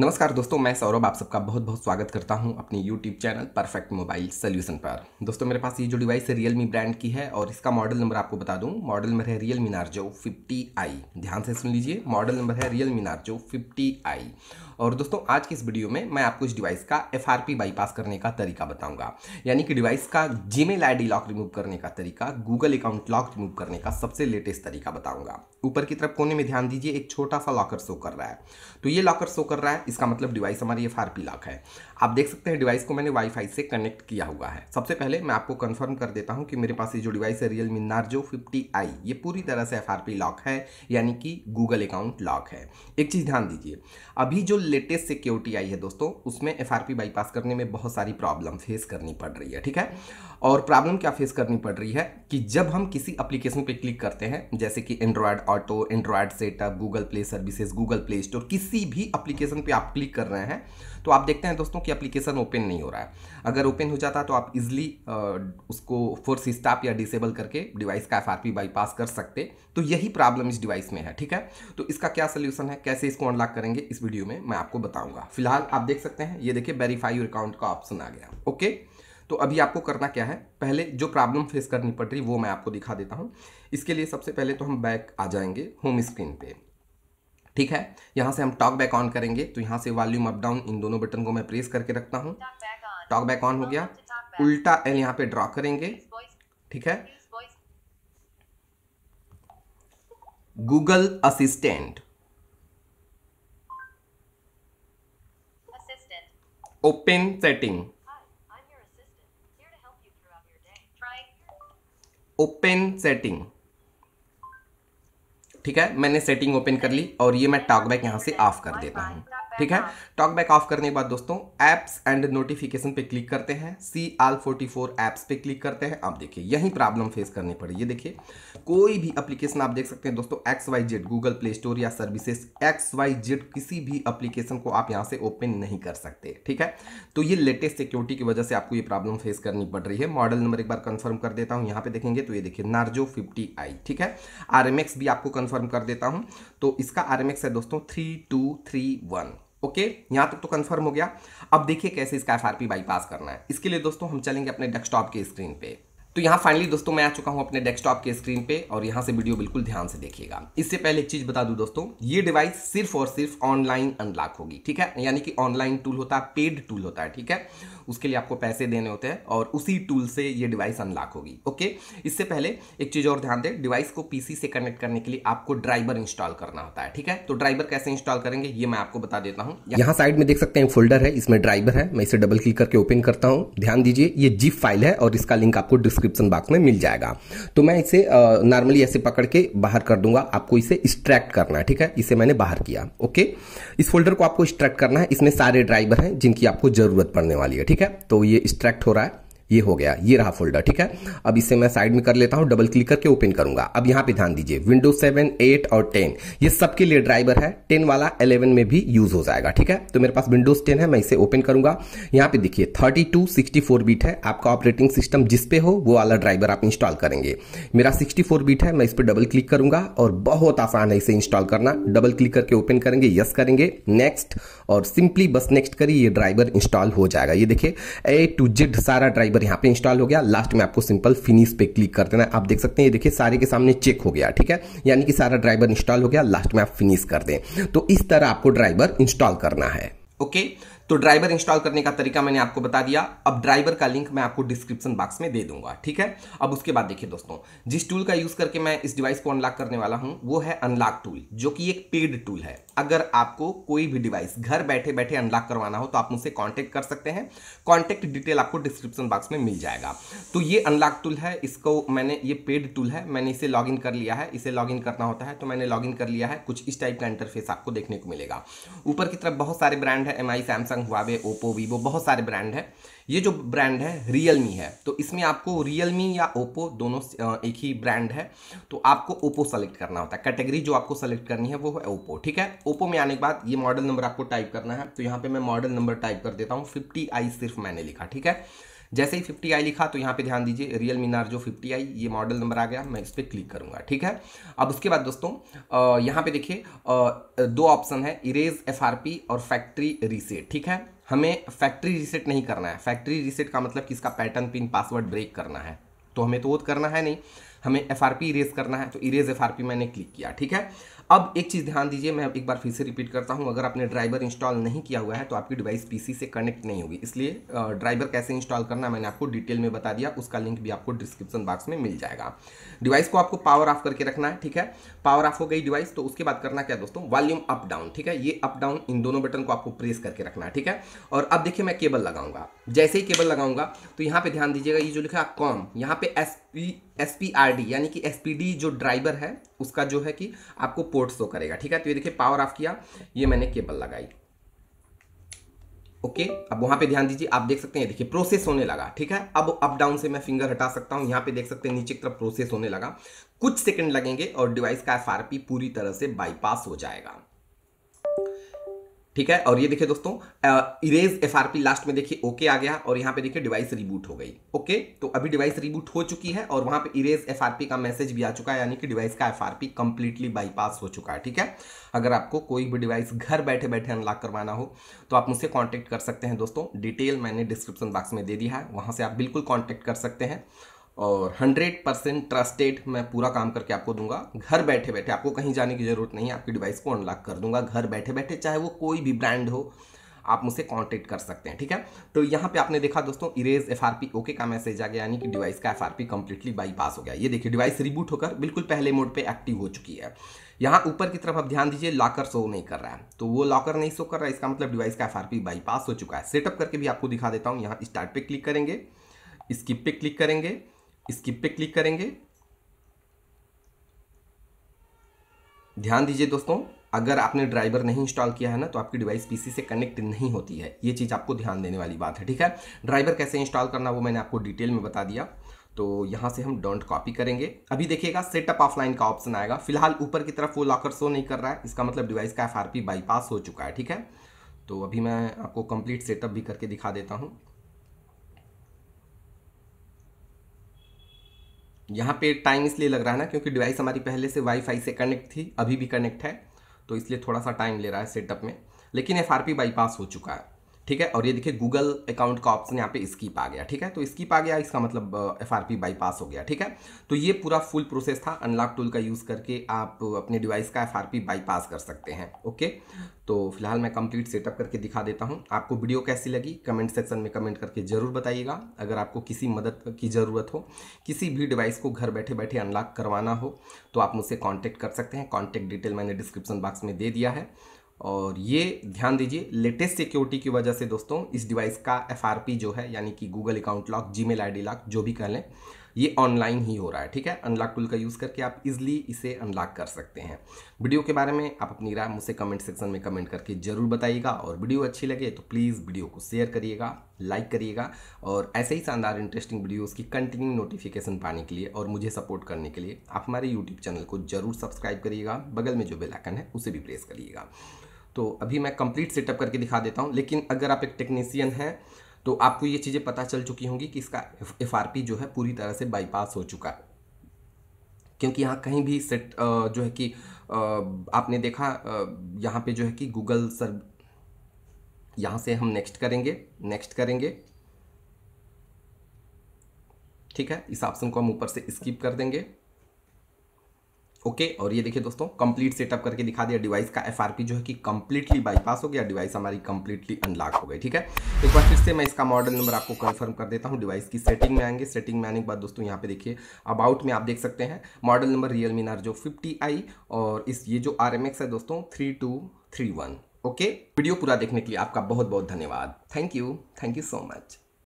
नमस्कार दोस्तों मैं सौरभ आप सबका बहुत बहुत स्वागत करता हूं अपने YouTube चैनल परफेक्ट मोबाइल सोल्यूशन पर दोस्तों मेरे पास ये जो डिवाइस है रियलमी ब्रांड की है और इसका मॉडल नंबर आपको बता दूं मॉडल नंबर है रियल मिनार्जो फिफ्टी आई ध्यान से सुन लीजिए मॉडल नंबर है रियल मिनार्जो फिफ्टी आई और दोस्तों आज की इस वीडियो में मैं आपको इस डिवाइस का एफ बाईपास करने का तरीका बताऊंगा यानी कि डिवाइस का जीमेल आईडी लॉक रिमूव करने का तरीका गूगल अकाउंट लॉक रिमूव करने का सबसे लेटेस्ट तरीका बताऊंगा ऊपर की तरफ कोने में ध्यान दीजिए एक छोटा सा लॉकर शो कर रहा है तो ये लॉकर शो कर रहा है इसका मतलब डिवाइस हमारी एफ लॉक है आप देख सकते हैं डिवाइस को मैंने वाईफाई से कनेक्ट किया हुआ है सबसे पहले मैं आपको कंफर्म कर देता हूं कि मेरे पास ये जो डिवाइस है Realme Narzo fifty I ये पूरी तरह से एफ लॉक है यानी कि गूगल अकाउंट लॉक है एक चीज़ ध्यान दीजिए अभी जो लेटेस्ट सिक्योरिटी आई है दोस्तों उसमें एफ बाईपास करने में बहुत सारी प्रॉब्लम फेस करनी पड़ रही है ठीक है और प्रॉब्लम क्या फेस करनी पड़ रही है कि जब हम किसी एप्लीकेशन पे क्लिक करते हैं जैसे कि Android Auto Android setup Google Play services Google Play Store किसी भी एप्लीकेशन पे आप क्लिक कर रहे हैं तो आप देखते हैं दोस्तों कि एप्लीकेशन ओपन नहीं हो रहा है अगर ओपन हो जाता तो आप इजिली उसको फोर्स स्टाप या डिसेबल करके डिवाइस का एफ बाईपास कर सकते तो यही प्रॉब्लम इस डिवाइस में है ठीक है तो इसका क्या सोल्यूशन है कैसे इसको अनलॉक करेंगे इस वीडियो में मैं आपको बताऊंगा फिलहाल आप देख सकते हैं ये देखिए वेरीफाई योर अकाउंट का ऑप्शन आ गया ओके तो अभी आपको करना क्या है पहले जो प्रॉब्लम फेस करनी पड़ रही वो मैं आपको दिखा देता हूँ इसके लिए सबसे पहले तो हम बैक आ जाएंगे होम स्क्रीन पे ठीक है यहाँ से हम टॉक बैक ऑन करेंगे तो यहाँ से वॉल्यूम अप डाउन इन दोनों बटन को मैं प्रेस करके रखता हूँ टॉक बैक ऑन हो गया उल्टा एल यहाँ पे ड्रॉ करेंगे ठीक है Google Assistant open setting open setting ठीक है मैंने सेटिंग ओपन कर ली और ये मैं टॉकबैक यहां से ऑफ कर देता हूं ठीक है टॉकबैक ऑफ करने के बाद दोस्तों ऐप्स एंड नोटिफिकेशन पे क्लिक करते हैं सी आल 44 ऐप्स पे क्लिक करते हैं आप देखिए यही प्रॉब्लम फेस करनी पड़ी ये देखिए कोई भी एप्लीकेशन आप देख सकते हैं दोस्तों X Y Z Google Play Store या सर्विसेज एक्स वाई जेड किसी भी एप्लीकेशन को आप यहाँ से ओपन नहीं कर सकते ठीक है तो ये लेटेस्ट सिक्योरिटी की वजह से आपको ये प्रॉब्लम फेस करनी पड़ रही है मॉडल नंबर एक बार कन्फर्म कर देता हूँ यहाँ पे देखेंगे तो ये देखिए नार्जो फिफ्टी आई ठीक है आर भी आपको कन्फर्म कर देता हूँ तो इसका आर है दोस्तों three two three one okay यहां तक तो कंफर्म हो गया अब देखिए कैसे इसका एफ बाईपास करना है इसके लिए दोस्तों हम चलेंगे अपने डेस्कटॉप के स्क्रीन पे तो यहाँ फाइनली दोस्तों मैं आ चुका हूँ अपने डेस्कटॉप के स्क्रीन पे और यहाँ से वीडियो बिल्कुल ध्यान से देखिएगा इससे पहले एक चीज़ बता दूँ दोस्तों ये डिवाइस सिर्फ और सिर्फ ऑनलाइन अनलॉक होगी ठीक है यानी कि ऑनलाइन टूल होता है पेड टूल होता है ठीक है उसके लिए आपको पैसे देने होते हैं और उसी टूल से ये डिवाइस अनलॉक होगी ओके इससे पहले एक चीज़ और ध्यान दें डिवाइस को पीसी से कनेक्ट करने के लिए आपको ड्राइवर इंस्टॉल करना होता है ठीक है तो ड्राइवर कैसे इंस्टॉल करेंगे ये मैं आपको बता देता हूँ यहाँ साइड में देख सकते हैं फोल्डर है इसमें ड्राइवर है मैं इसे डबल क्लिक करके ओपन करता हूँ ध्यान दीजिए ये जिप फाइल है और इसका लिंक आपको डिस्क्रिप्ट डिस्क्रिप्शन बॉक्स में मिल जाएगा तो मैं इसे नॉर्मली ऐसे पकड़ के बाहर कर दूंगा आपको इसे एक्सट्रैक्ट करना है ठीक है इसे मैंने बाहर किया ओके इस फोल्डर को आपको एक्सट्रैक्ट करना है इसमें सारे ड्राइवर हैं जिनकी आपको जरूरत पड़ने वाली है ठीक है तो ये एक्सट्रैक्ट हो रहा है ये हो गया ये रहा फोल्डर ठीक है अब इसे मैं साइड में कर लेता हूं डबल क्लिक करके ओपन करूंगा अब यहां पे ध्यान दीजिए विंडो सेवन एट और टेन ये सबके लिए ड्राइवर है टेन वाला इलेवन में भी यूज हो जाएगा ठीक है तो मेरे पास विंडोज टेन है मैं इसे ओपन करूंगा यहां पे देखिए थर्टी टू फोर बीट है आपका ऑपरेटिंग सिस्टम जिसपे हो वो वाला ड्राइवर आप इंस्टॉल करेंगे मेरा सिक्सटी फोर बीट है मैं इस पर डबल क्लिक करूंगा और बहुत आसान है इसे इंस्टॉल करना डबल क्लिक करके ओपन करेंगे यस करेंगे नेक्स्ट और सिंपली बस नेक्स्ट करिए ड्राइवर इंस्टॉल हो जाएगा ये देखिए ए टू जेड सारा ड्राइवर ड्राइवर यहाँ पे इंस्टॉल हो गया लास्ट में आपको सिंपल फिनिश पे क्लिक कर देना आप देख सकते हैं ये देखिए सारे के सामने चेक हो गया ठीक है यानी कि सारा ड्राइवर इंस्टॉल हो गया लास्ट में आप फिनिश कर दें तो इस तरह आपको ड्राइवर इंस्टॉल करना है ओके okay? तो ड्राइवर इंस्टॉल करने का तरीका मैंने आपको बता दिया अब ड्राइवर का लिंक मैं आपको डिस्क्रिप्शन बॉक्स में दे दूंगा ठीक है अब उसके बाद देखिए दोस्तों जिस टूल का यूज़ करके मैं इस डिवाइस को अनलॉक करने वाला हूं वो है अनलॉक टूल जो कि एक पेड टूल है अगर आपको कोई भी डिवाइस घर बैठे बैठे अनलॉक करवाना हो तो आप मुझसे कॉन्टैक्ट कर सकते हैं कॉन्टेक्ट डिटेल आपको डिस्क्रिप्शन बॉक्स में मिल जाएगा तो ये अनलॉक टूल है इसको मैंने ये पेड टूल है मैंने इसे लॉग कर लिया है इसे लॉग करना होता है तो मैंने लॉग कर लिया है कुछ इस टाइप का इंटरफेस आपको देखने को मिलेगा ऊपर की तरफ बहुत सारे ब्रांड है M I Samsung Samsung Huawei Oppo Vivo बहुत सारे ब्रांड हैं ये जो ब्रांड है रियलमी है तो इसमें आपको रियलमी या ओप्पो दोनों एक ही ब्रांड है तो आपको ओप्पो सेलेक्ट करना होता है कैटेगरी जो आपको सेलेक्ट करनी है वो है ओप्पो ठीक है ओप्पो में आने के बाद ये मॉडल नंबर आपको टाइप करना है तो यहाँ पर मैं मॉडल नंबर टाइप कर देता हूँ फिफ्टी सिर्फ मैंने लिखा ठीक है जैसे ही फिफ्टी आई लिखा तो यहाँ पे ध्यान दीजिए रियल मीनार जो फिफ्टी आई ये मॉडल नंबर आ गया मैं इस पर क्लिक करूँगा ठीक है अब उसके बाद दोस्तों यहाँ पे देखिए दो ऑप्शन है इरेज एफ और फैक्ट्री रीसेट ठीक है हमें फैक्ट्री रीसेट नहीं करना है फैक्ट्री रीसेट का मतलब किसका पैटर्न पिन पासवर्ड ब्रेक करना है तो हमें तो वो करना है नहीं हमें एफ आर पी इरेज करना है तो इरेज एफ आर पी मैंने क्लिक किया ठीक है अब एक चीज़ ध्यान दीजिए मैं एक बार फिर से रिपीट करता हूँ अगर आपने ड्राइवर इंस्टॉल नहीं किया हुआ है तो आपकी डिवाइस पीसी से कनेक्ट नहीं होगी इसलिए ड्राइवर कैसे इंस्टॉल करना मैंने आपको डिटेल में बता दिया उसका लिंक भी आपको डिस्क्रिप्शन बॉक्स में मिल जाएगा डिवाइस को आपको पावर ऑफ करके रखना है ठीक है पावर ऑफ हो गई डिवाइस तो उसके बाद करना क्या दोस्तों वॉल्यूम अप डाउन ठीक है ये अप डाउन इन दोनों बटन को आपको प्रेस करके रखना है ठीक है और अब देखिए मैं केबल लगाऊंगा जैसे ही केबल लगाऊंगा तो यहाँ पे ध्यान दीजिएगा ये जो लिखा कॉम यहाँ पे एस पी एस यानी कि एस जो ड्राइवर है उसका जो है कि आपको पोर्ट शो करेगा ठीक है तो ये देखिए पावर ऑफ किया ये मैंने केबल लगाई ओके okay, अब वहां पे ध्यान दीजिए आप देख सकते हैं देखिए प्रोसेस होने लगा ठीक है अब अप डाउन से मैं फिंगर हटा सकता हूं यहां पे देख सकते हैं नीचे की तरफ प्रोसेस होने लगा कुछ सेकंड लगेंगे और डिवाइस का एफआरपी पूरी तरह से बाईपास हो जाएगा ठीक है और ये देखिए दोस्तों इरेज एफ लास्ट में देखिए ओके आ गया और यहाँ पे देखिए डिवाइस रिबूट हो गई ओके तो अभी डिवाइस रिबूट हो चुकी है और वहां पे इरेज एफ का मैसेज भी आ चुका है यानी कि डिवाइस का एफ आर कंप्लीटली बाईपास हो चुका है ठीक है अगर आपको कोई भी डिवाइस घर बैठे बैठे अनलॉक करवाना हो तो आप मुझसे कॉन्टैक्ट कर सकते हैं दोस्तों डिटेल मैंने डिस्क्रिप्शन बॉक्स में दे दिया है वहाँ से आप बिल्कुल कॉन्टैक्ट कर सकते हैं और 100 परसेंट ट्रस्टेड मैं पूरा काम करके आपको दूंगा घर बैठे बैठे आपको कहीं जाने की ज़रूरत नहीं है आपकी डिवाइस को अनलॉक कर दूंगा घर बैठे बैठे चाहे वो कोई भी ब्रांड हो आप मुझसे कांटेक्ट कर सकते हैं ठीक है तो यहाँ पे आपने देखा दोस्तों इरेज एफ ओके का मैसेज आ गया यानी कि डिवाइस का एफ आर कंप्लीटली बाईपास हो गया ये देखिए डिवाइस रिबूट होकर बिल्कुल पहले मोड पे एक्टिव हो चुकी है यहाँ ऊपर की तरफ आप ध्यान दीजिए लॉकर शो नहीं कर रहा है तो वो लॉकर नहीं शो कर रहा है इसका मतलब डिवाइस का एफ बाईपास हो चुका है सेटअप करके भी आपको दिखा देता हूँ यहाँ स्टार्ट पे क्लिक करेंगे स्किप पे क्लिक करेंगे स्किप पे क्लिक करेंगे ध्यान दीजिए दोस्तों अगर आपने ड्राइवर नहीं इंस्टॉल किया है ना तो आपकी डिवाइस पीसी से कनेक्ट नहीं होती है ये चीज़ आपको ध्यान देने वाली बात है ठीक है ड्राइवर कैसे इंस्टॉल करना वो मैंने आपको डिटेल में बता दिया तो यहाँ से हम डोंट कॉपी करेंगे अभी देखिएगा सेटअप ऑफलाइन का ऑप्शन आएगा फिलहाल ऊपर की तरफ वो लॉकर शो नहीं कर रहा है इसका मतलब डिवाइस का एफ बाईपास हो चुका है ठीक है तो अभी मैं आपको कंप्लीट सेटअप भी करके दिखा देता हूँ यहाँ पे टाइम इसलिए लग रहा है ना क्योंकि डिवाइस हमारी पहले से वाईफाई से कनेक्ट थी अभी भी कनेक्ट है तो इसलिए थोड़ा सा टाइम ले रहा है सेटअप में लेकिन एफ आर बाईपास हो चुका है ठीक है और ये देखिए गूगल अकाउंट का ऑप्शन यहाँ पे स्कीप आ गया ठीक है तो स्कीप आ गया इसका मतलब एफ आर पी बाईपास हो गया ठीक है तो ये पूरा फुल प्रोसेस था अनलॉक टूल का यूज़ करके आप अपने डिवाइस का एफ आर पी बाईपास कर सकते हैं ओके तो फिलहाल मैं कंप्लीट सेटअप करके दिखा देता हूँ आपको वीडियो कैसी लगी कमेंट सेक्शन में कमेंट करके ज़रूर बताइएगा अगर आपको किसी मदद की ज़रूरत हो किसी भी डिवाइस को घर बैठे बैठे अनलॉक करवाना हो तो आप मुझसे कॉन्टैक्ट कर सकते हैं कॉन्टैक्ट डिटेल मैंने डिस्क्रिप्शन बॉक्स में दे दिया है और ये ध्यान दीजिए लेटेस्ट सिक्योरिटी की वजह से दोस्तों इस डिवाइस का एफ जो है यानी कि Google account lock Gmail lock जो भी कह लें ये ऑनलाइन ही हो रहा है ठीक है अनलॉक टूल का यूज़ करके आप इजिली इसे अनलॉक कर सकते हैं वीडियो के बारे में आप अपनी राय मुझसे कमेंट सेक्शन में कमेंट करके ज़रूर बताइएगा और वीडियो अच्छी लगे तो प्लीज़ वीडियो को शेयर करिएगा लाइक करिएगा और ऐसे ही शानदार इंटरेस्टिंग वीडियोज़ की कंटिन्यू नोटिफिकेशन पाने के लिए और मुझे सपोर्ट करने के लिए आप हमारे यूट्यूब चैनल को ज़रूर सब्सक्राइब करिएगा बगल में जो बेलाइकन है उसे भी प्रेस करिएगा तो अभी मैं कंप्लीट सेटअप करके दिखा देता हूँ लेकिन अगर आप एक टेक्नीसियन हैं तो आपको ये चीज़ें पता चल चुकी होंगी कि इसका एफ जो है पूरी तरह से बाईपास हो चुका है क्योंकि यहाँ कहीं भी सेट जो है कि आपने देखा यहाँ पे जो है कि गूगल सर यहाँ से हम नेक्स्ट करेंगे नेक्स्ट करेंगे ठीक है इस ऑप्शन को हम ऊपर से स्किप कर देंगे ओके okay, और ये देखिए दोस्तों कंप्लीट सेटअप करके दिखा दिया डिवाइस का एफआरपी जो है कि कंप्लीटली बाईपास हो गया डिवाइस हमारी कंप्लीटली अनलॉक हो गई ठीक है एक बार फिर से मैं इसका मॉडल नंबर आपको कंफर्म कर देता हूँ डिवाइस की सेटिंग में आएंगे सेटिंग में आने के बाद दोस्तों यहाँ पे देखिए अबाउट में आप देख सकते हैं मॉडल नंबर रियल मी जो फिफ्टी आई और इस ये जो आर है दोस्तों three two three one okay video पूरा देखने के लिए आपका बहुत बहुत धन्यवाद thank you thank you so much